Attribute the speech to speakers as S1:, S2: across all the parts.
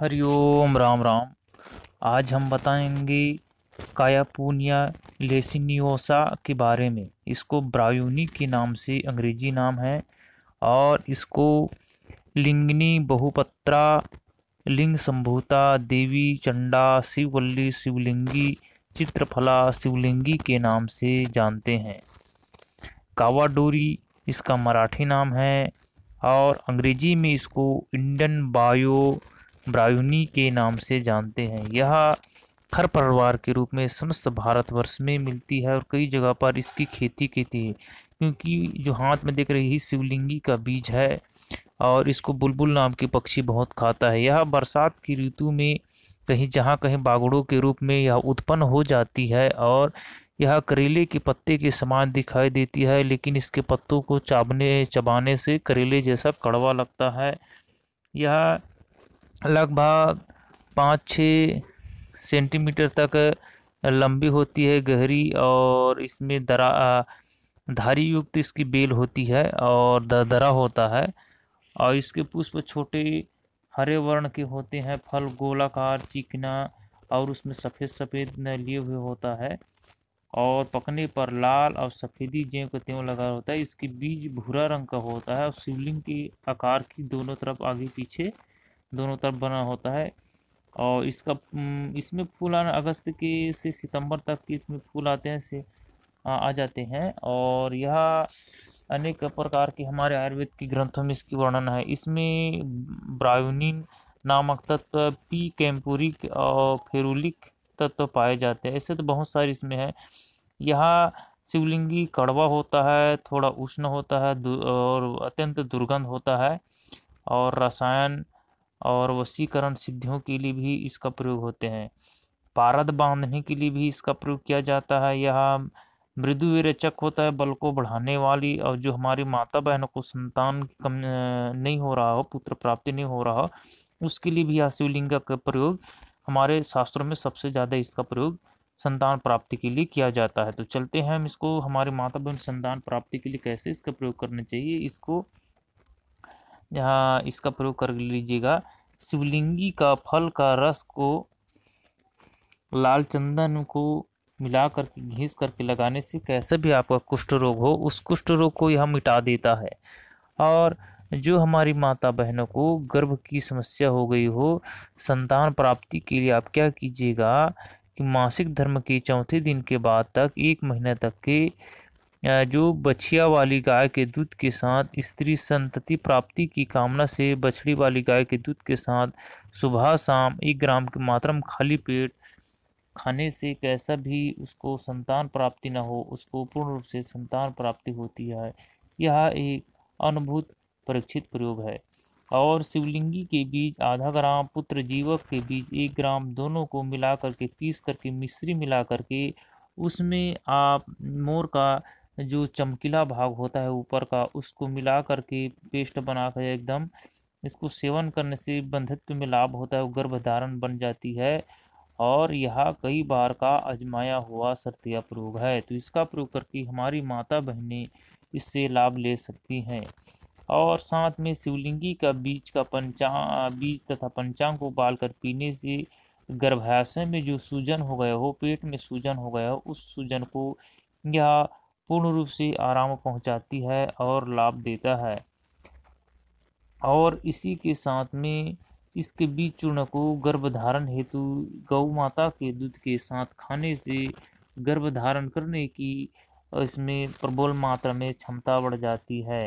S1: हरिओम राम राम आज हम बताएंगे कायापूनिया लेसिनियोसा के बारे में इसको ब्रायूनी के नाम से अंग्रेजी नाम है और इसको लिंगनी बहुपत्रा लिंग संभूता देवी चंडा शिववल्ली शिवलिंगी चित्रफला शिवलिंगी के नाम से जानते हैं कावाडोरी इसका मराठी नाम है और अंग्रेजी में इसको इंडियन बायो ब्रायुनी के नाम से जानते हैं यह खर परिवार के रूप में समस्त भारतवर्ष में मिलती है और कई जगह पर इसकी खेती की है क्योंकि जो हाथ में देख रही शिवलिंगी का बीज है और इसको बुलबुल नाम के पक्षी बहुत खाता है यह बरसात की ऋतु में कहीं जहाँ कहीं बागड़ों के रूप में यह उत्पन्न हो जाती है और यह करेले के पत्ते के समान दिखाई देती है लेकिन इसके पत्तों को चाबने चबाने से करेले जैसा कड़वा लगता है यह लगभग पाँच छः सेंटीमीटर तक लंबी होती है गहरी और इसमें दरा धारी युक्त इसकी बेल होती है और दरा होता है और इसके पुष्प छोटे हरे वर्ण के होते हैं फल गोलाकार चिकना और उसमें सफ़ेद सफ़ेद लिए हुए होता है और पकने पर लाल और सफ़ेदी ज्यों का त्यों लगा होता है इसके बीज भूरा रंग का होता है और शिवलिंग के आकार की दोनों तरफ आगे पीछे दोनों तरफ बना होता है और इसका हम्म, इसमें फूल आना अगस्त के से सितंबर तक की इसमें फूल आते हैं से आ, आ जाते हैं और यह अनेक प्रकार के हमारे आयुर्वेद के ग्रंथों में इसकी वर्णन है इसमें ब्रायोनिन नामक तत्व पी कैम्पोरिक और फेरुलिक तत्व पाए जाते हैं ऐसे तो बहुत सारे इसमें हैं यह शिवलिंगी कड़वा होता है थोड़ा उष्ण होता है और अत्यंत दुर्गंध होता है और रसायन और वसीकरण सिद्धियों के लिए भी इसका प्रयोग होते हैं पारद बांधने के लिए भी इसका प्रयोग किया जाता है यह मृदु विरेचक होता है बल को बढ़ाने वाली और जो हमारी माता बहनों को संतान कम नहीं हो रहा हो पुत्र प्राप्ति नहीं हो रहा हो उसके लिए भी यह शिवलिंग का प्रयोग हमारे शास्त्रों में सबसे ज़्यादा इसका प्रयोग संतान प्राप्ति के लिए किया जाता है तो चलते हैं हम इसको हमारे माता बहन संतान प्राप्ति के लिए कैसे इसका प्रयोग करना चाहिए इसको जहाँ इसका प्रयोग कर लीजिएगा शिवलिंगी का फल का रस को लाल चंदन को मिला करके घीस करके लगाने से कैसे भी आपका कुष्ठ रोग हो उस कुष्ठ रोग को यह मिटा देता है और जो हमारी माता बहनों को गर्भ की समस्या हो गई हो संतान प्राप्ति के लिए आप क्या कीजिएगा कि मासिक धर्म के चौथे दिन के बाद तक एक महीने तक के जो बछिया वाली गाय के दूध के साथ स्त्री संतति प्राप्ति की कामना से बछड़ी वाली गाय के दूध के साथ सुबह शाम एक ग्राम की मात्रा में खाली पेट खाने से कैसा भी उसको संतान प्राप्ति न हो उसको पूर्ण रूप से संतान प्राप्ति होती है यह एक अनुभूत परीक्षित प्रयोग है और शिवलिंगी के बीज आधा ग्राम पुत्र जीवक के बीज एक ग्राम दोनों को मिला करके पीस करके मिश्री मिला करके उसमें आप मोर का जो चमकीला भाग होता है ऊपर का उसको मिला करके पेस्ट बना कर एकदम इसको सेवन करने से बंधुत्व में लाभ होता है गर्भधारण बन जाती है और यह कई बार का अजमाया हुआ सर्तिया प्रयोग है तो इसका प्रयोग करके हमारी माता बहनें इससे लाभ ले सकती हैं और साथ में शिवलिंगी का बीज का पंचांग बीज तथा पंचांग को उबाल कर पीने से गर्भाशय में जो सूजन हो गया हो पेट में सूजन हो गया हो उस सूजन को यह पूर्ण रूप से आराम पहुंचाती है और लाभ देता है और इसी के साथ में इसके बीज चूर्ण को गर्भधारण हेतु गौ माता के दूध के साथ खाने से गर्भधारण करने की इसमें प्रबल मात्रा में क्षमता बढ़ जाती है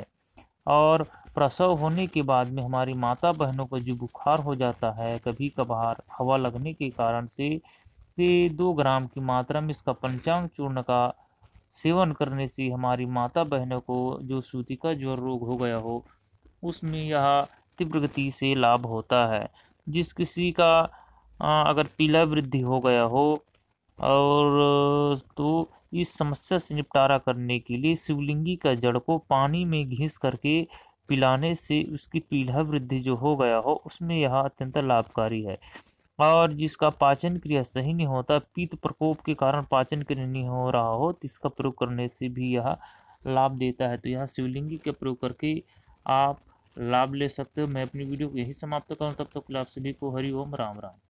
S1: और प्रसव होने के बाद में हमारी माता बहनों को जो बुखार हो जाता है कभी कभार हवा लगने के कारण से दो ग्राम की मात्रा में इसका पंचांग चूर्ण का सेवन करने से हमारी माता बहनों को जो सूती का ज्वर रोग हो गया हो उसमें यह तीव्र गति से लाभ होता है जिस किसी का अगर पीला वृद्धि हो गया हो और तो इस समस्या से निपटारा करने के लिए शिवलिंगी का जड़ को पानी में घिस करके पिलाने से उसकी पीला वृद्धि जो हो गया हो उसमें यह अत्यंत लाभकारी है और जिसका पाचन क्रिया सही नहीं होता पीत प्रकोप के कारण पाचन क्रिया नहीं हो रहा हो तो इसका प्रयोग करने से भी यह लाभ देता है तो यहाँ शिवलिंगी का प्रयोग करके आप लाभ ले सकते हो मैं अपनी वीडियो को यही समाप्त करूँ तब तक तो आप सभी को हरि ओम राम राम